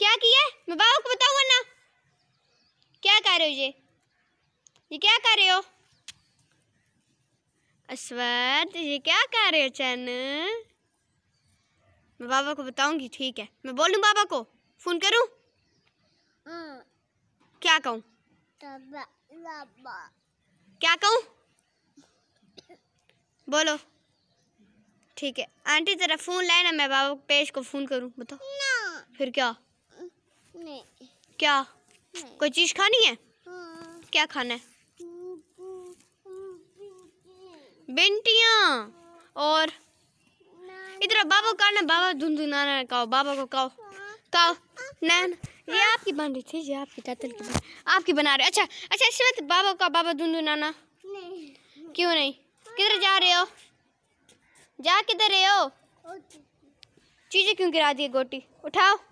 क्या किया मैं बाबू को बताऊँ ना क्या कर रहे हो ये ये क्या कर रहे हो अश्वत ये क्या कर रहे हो चैन मैं बाबा को बताऊंगी ठीक है मैं बोलूँ बाबा को फोन करूँ हाँ। क्या कहूँ क्या कहूँ बोलो ठीक है आंटी ज़रा फ़ोन लाए ना मैं बाबा पेश को फ़ोन करूँ बताओ फिर क्या क्या कोई चीज़ खानी है हाँ। क्या खाना है बेंटियाँ और इधर बाबा का ना बाबा धुन धुनाना कहो बाबा को कहो कहो नैन ये हाँ। आपकी बन रही थी ये आपकी तातल की आपकी बना रहे अच्छा अच्छा इसमें तो बाबा का बाबा धुन धुनाना क्यों नहीं किधर जा रहे हो जा किधर रहे हो चीज़ें क्यों गिरा दी गोटी उठाओ